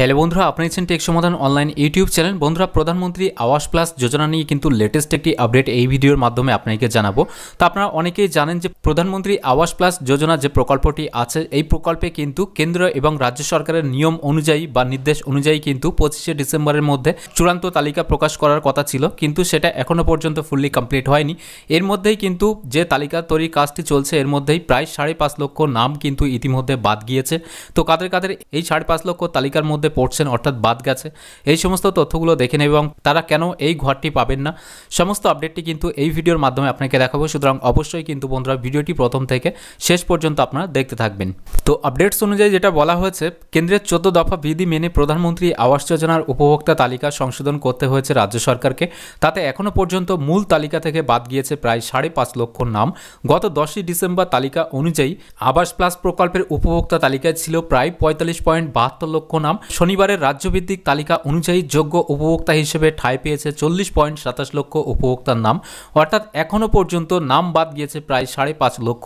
hello বন্ধুরা আপনি আছেন টেক সমাধান অনলাইন ইউটিউব চ্যানেল বন্ধুরা প্রধানমন্ত্রী আবাস প্লাস যোজনা নিয়ে কিন্তু লেটেস্ট একটি আপডেট এই ভিডিওর মাধ্যমে আপনাকে জানাবো তো আপনারা অনেকেই জানেন যে প্রধানমন্ত্রী আবাস প্লাস যোজনা যে প্রকল্পটি আছে এই প্রকল্পে কিন্তু কেন্দ্র এবং রাজ্য সরকারের নিয়ম অনুযায়ী বা নির্দেশ অনুযায়ী কিন্তু পঁচিশে ডিসেম্বরের মধ্যে চূড়ান্ত তালিকা প্রকাশ করার কথা ছিল কিন্তু সেটা এখনও পর্যন্ত ফুললি কমপ্লিট হয়নি এর মধ্যেই কিন্তু যে তালিকা তৈরির কাজটি চলছে এর মধ্যেই প্রায় সাড়ে পাঁচ লক্ষ নাম কিন্তু ইতিমধ্যে বাদ গিয়েছে তো কাদের কাদের এই সাড়ে পাঁচ লক্ষ তালিকার মধ্যে মধ্যে পড়ছেন অর্থাৎ বাদ গেছে এই সমস্ত তথ্যগুলো দেখে নেবে এবং তারা কেন এই ঘরটি পাবেন না সমস্ত আপডেটটি কিন্তু এই ভিডিওর মাধ্যমে আপনাকে দেখাবো সুতরাং অবশ্যই কিন্তু বন্ধুরা ভিডিওটি প্রথম থেকে শেষ পর্যন্ত আপনারা দেখতে থাকবেন তো আপডেটস অনুযায়ী যেটা বলা হয়েছে কেন্দ্রের চোদ্দ দফা বিধি মেনে প্রধানমন্ত্রী আবাস যোজনার উপভোক্তা তালিকা সংশোধন করতে হয়েছে রাজ্য সরকারকে তাতে এখনও পর্যন্ত মূল তালিকা থেকে বাদ গিয়েছে প্রায় সাড়ে পাঁচ লক্ষ নাম গত দশই ডিসেম্বর তালিকা অনুযায়ী আবাস প্লাস প্রকল্পের উপভোক্তা তালিকায় ছিল প্রায় পঁয়তাল্লিশ পয়েন্ট বাহাত্তর লক্ষ নাম শনিবারের রাজ্যভিত্তিক তালিকা অনুযায়ী যোগ্য উপভোক্তা হিসেবে ঠাঁই পেয়েছে চল্লিশ পয়েন্ট সাতাশ লক্ষ উপভোক্তার নাম অর্থাৎ এখনও পর্যন্ত নাম বাদ গিয়েছে প্রায় সাড়ে পাঁচ লক্ষ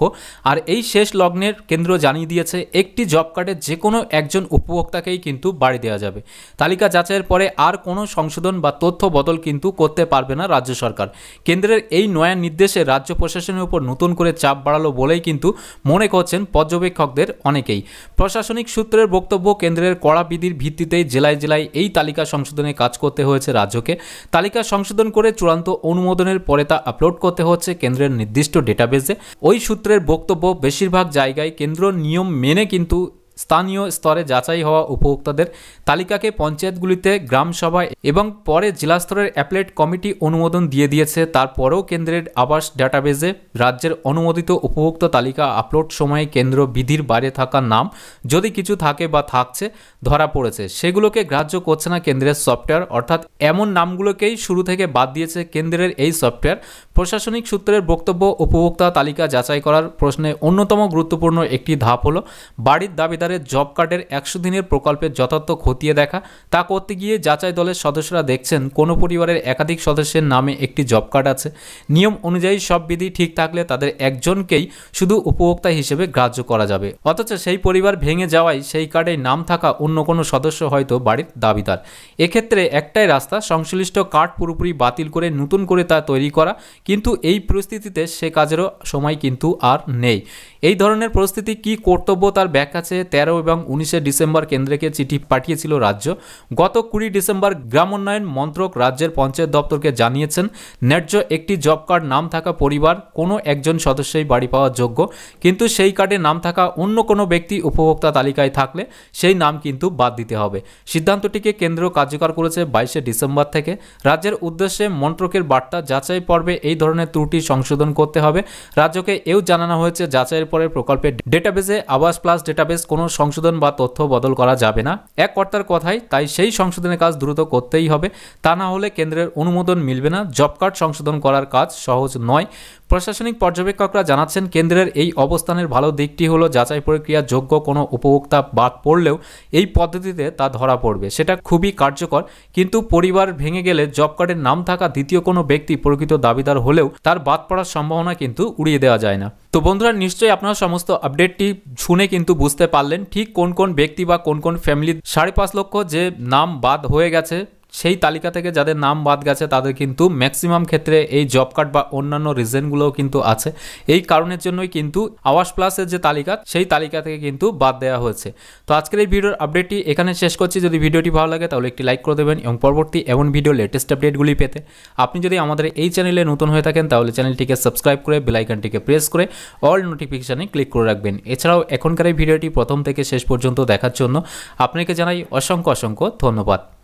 আর এই শেষ লগ্নের কেন্দ্র জানিয়ে দিয়েছে একটি জব কার্ডের যে কোনো একজন উপভোক্তাকেই কিন্তু বাড়ি দেওয়া যাবে তালিকা যাচাইয়ের পরে আর কোনো সংশোধন বা তথ্য বদল কিন্তু করতে পারবে না রাজ্য সরকার কেন্দ্রের এই নয়া নির্দেশে রাজ্য প্রশাসনের উপর নতুন করে চাপ বাড়ালো বলেই কিন্তু মনে করছেন পর্যবেক্ষকদের অনেকেই প্রশাসনিক সূত্রের বক্তব্য কেন্দ্রের কড়া বিধির ভিত্তিতেই জেলায় জেলায় এই তালিকা সংশোধনে কাজ করতে হয়েছে রাজ্যকে তালিকা সংশোধন করে চূড়ান্ত অনুমোদনের পরে তা আপলোড করতে হচ্ছে কেন্দ্রের নির্দিষ্ট ডেটাবেসে ওই সূত্রের বক্তব্য বেশিরভাগ জায়গায় কেন্দ্র নিয়ম মেনে কিন্তু স্থানীয় স্তরে যাচাই হওয়া উপভোক্তাদের তালিকাকে পঞ্চায়েতগুলিতে গ্রাম এবং পরে জেলা স্তরের অ্যাপলেট কমিটি অনুমোদন দিয়ে দিয়েছে তারপরেও কেন্দ্রের আবাস ডাটাবেজে রাজ্যের অনুমোদিত উপভোক্তা তালিকা আপলোড সময়ে কেন্দ্র বিধির বাইরে থাকা নাম যদি কিছু থাকে বা থাকছে ধরা পড়েছে সেগুলোকে গ্রাহ্য করছে না কেন্দ্রের সফটওয়্যার অর্থাৎ এমন নামগুলোকেই শুরু থেকে বাদ দিয়েছে কেন্দ্রের এই সফটওয়্যার প্রশাসনিক সূত্রের বক্তব্য উপভোক্তা তালিকা যাচাই করার প্রশ্নে অন্যতম গুরুত্বপূর্ণ একটি ধাপ হল বাড়ির দাবিদারের জব কার্ডের একশো দিনের প্রকল্পের যথার্থ খতিয়ে দেখা তা করতে গিয়ে যাচাই দলের সদস্যরা দেখছেন কোনো পরিবারের একাধিক সদস্যের নামে একটি জব কার্ড আছে নিয়ম অনুযায়ী সব বিধি ঠিক থাকলে তাদের একজনকেই শুধু উপভোক্তা হিসেবে গ্রাহ্য করা যাবে অথচ সেই পরিবার ভেঙে যাওয়ায় সেই কার্ডে নাম থাকা অন্য কোনো সদস্য হয়তো বাড়ির দাবিদার এক্ষেত্রে একটাই রাস্তা সংশ্লিষ্ট কার্ড পুরোপুরি বাতিল করে নতুন করে তা তৈরি করা কিন্তু এই পরিস্থিতিতে সে কাজেরও সময় কিন্তু আর নেই এই ধরনের পরিস্থিতি কি কর্তব্য তার ব্যাখ্যা চেয়ে তেরো এবং উনিশে ডিসেম্বর কেন্দ্রকে চিঠি পাঠিয়েছিল রাজ্য গত কুড়ি ডিসেম্বর গ্রামোন্নয়ন মন্ত্রক রাজ্যের পঞ্চায়েত দপ্তরকে জানিয়েছেন ন্যায্য একটি জব কার্ড নাম থাকা পরিবার কোনো একজন সদস্যই বাড়ি পাওয়ার যোগ্য কিন্তু সেই কার্ডে নাম থাকা অন্য কোনো ব্যক্তি উপভোক্তা তালিকায় থাকলে সেই নাম কিন্তু বাদ দিতে হবে সিদ্ধান্তটিকে কেন্দ্র কার্যকর করেছে বাইশে ডিসেম্বর থেকে রাজ্যের উদ্দেশ্যে মন্ত্রকের বার্তা যাচাই পর্বে এই এই ধরনের ত্রুটি সংশোধন করতে হবে রাজ্যকে এও জানানো হয়েছে যাচাইয়ের পরে প্রকল্পের ডেটাবেসে আবাস প্লাস ডেটাবেস কোনো সংশোধন বা তথ্য বদল করা যাবে না এক কর্তার কথাই তাই সেই সংশোধনের কাজ দ্রুত করতেই হবে তা না হলে কেন্দ্রের অনুমোদন মিলবে না জব কার্ড সংশোধন করার কাজ সহজ নয় প্রশাসনিক পর্যবেক্ষকরা জানাচ্ছেন কেন্দ্রের এই অবস্থানের ভালো দিকটি হলো যাচাই প্রক্রিয়া যোগ্য কোনো উপভোক্তা বাদ পড়লেও এই পদ্ধতিতে তা ধরা পড়বে সেটা খুবই কার্যকর কিন্তু পরিবার ভেঙে গেলে জব কার্ডের নাম থাকা দ্বিতীয় কোনো ব্যক্তি প্রকৃত দাবিদার হলেও তার বাদ পড়ার সম্ভাবনা কিন্তু উড়িয়ে দেওয়া যায় না তো বন্ধুরা নিশ্চয়ই আপনারা সমস্ত আপডেটটি শুনে কিন্তু বুঝতে পারলেন ঠিক কোন কোন ব্যক্তি বা কোন কোন ফ্যামিলি সাড়ে পাঁচ লক্ষ যে নাম বাদ হয়ে গেছে সেই তালিকা থেকে যাদের নাম বাদ গেছে তাদের কিন্তু ম্যাক্সিমাম ক্ষেত্রে এই জব কার্ড বা অন্যান্য রিজনগুলোও কিন্তু আছে এই কারণের জন্যই কিন্তু আওয়াস প্লাসের যে তালিকা সেই তালিকা থেকে কিন্তু বাদ দেওয়া হয়েছে তো আজকের এই ভিডিওর আপডেটটি এখানে শেষ করছি যদি ভিডিওটি ভালো লাগে তাহলে একটি লাইক করে দেবেন এবং পরবর্তী এমন ভিডিও লেটেস্ট আপডেটগুলি পেতে আপনি যদি আমাদের এই চ্যানেলে নতুন হয়ে থাকেন তাহলে চ্যানেলটিকে সাবস্ক্রাইব করে বেলাইকানটিকে প্রেস করে অল নোটিফিকেশানে ক্লিক করে রাখবেন এছাড়াও এখনকার এই ভিডিওটি প্রথম থেকে শেষ পর্যন্ত দেখার জন্য আপনাকে জানাই অসংখ্য অসংখ্য ধন্যবাদ